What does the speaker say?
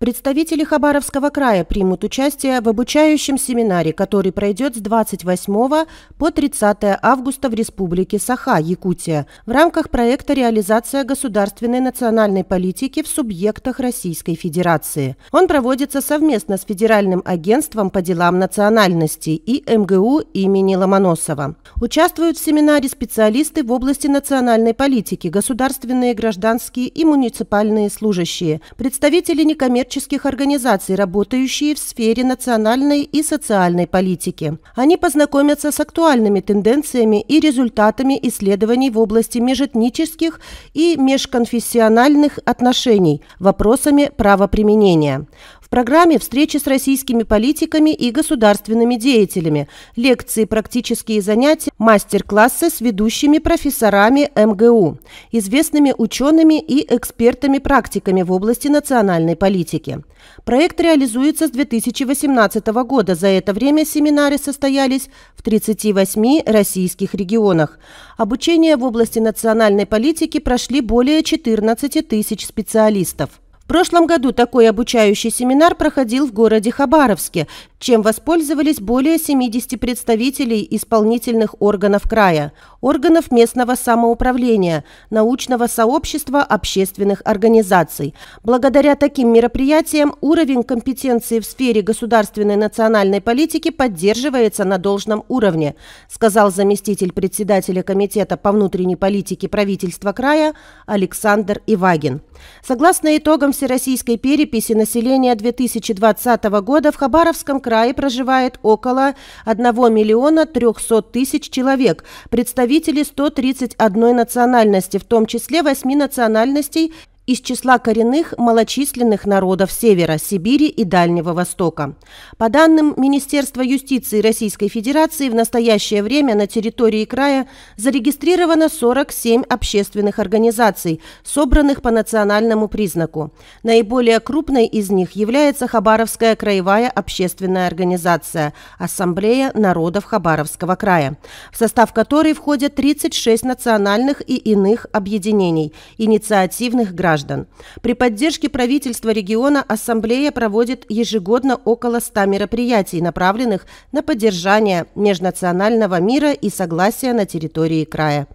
Представители Хабаровского края примут участие в обучающем семинаре, который пройдет с 28 по 30 августа в Республике Саха, Якутия, в рамках проекта «Реализация государственной национальной политики в субъектах Российской Федерации». Он проводится совместно с Федеральным агентством по делам национальности и МГУ имени Ломоносова. Участвуют в семинаре специалисты в области национальной политики, государственные, гражданские и муниципальные служащие, представители некоммерческих некоммерческих организаций, работающие в сфере национальной и социальной политики. Они познакомятся с актуальными тенденциями и результатами исследований в области межэтнических и межконфессиональных отношений, вопросами правоприменения программе встречи с российскими политиками и государственными деятелями, лекции, практические занятия, мастер-классы с ведущими профессорами МГУ, известными учеными и экспертами-практиками в области национальной политики. Проект реализуется с 2018 года. За это время семинары состоялись в 38 российских регионах. Обучение в области национальной политики прошли более 14 тысяч специалистов прошлом году такой обучающий семинар проходил в городе Хабаровске, чем воспользовались более 70 представителей исполнительных органов края, органов местного самоуправления, научного сообщества общественных организаций. Благодаря таким мероприятиям уровень компетенции в сфере государственной национальной политики поддерживается на должном уровне, сказал заместитель председателя Комитета по внутренней политике правительства края Александр Ивагин. Согласно итогам всероссийской переписи населения 2020 года в Хабаровском крае проживает около 1 миллиона 300 тысяч человек, представители 131 национальности, в том числе 8 национальностей из числа коренных малочисленных народов Севера, Сибири и Дальнего Востока. По данным Министерства юстиции Российской Федерации, в настоящее время на территории края зарегистрировано 47 общественных организаций, собранных по национальному признаку. Наиболее крупной из них является Хабаровская краевая общественная организация «Ассамблея народов Хабаровского края», в состав которой входят 36 национальных и иных объединений, инициативных граждан граждан. При поддержке правительства региона Ассамблея проводит ежегодно около 100 мероприятий, направленных на поддержание межнационального мира и согласия на территории края.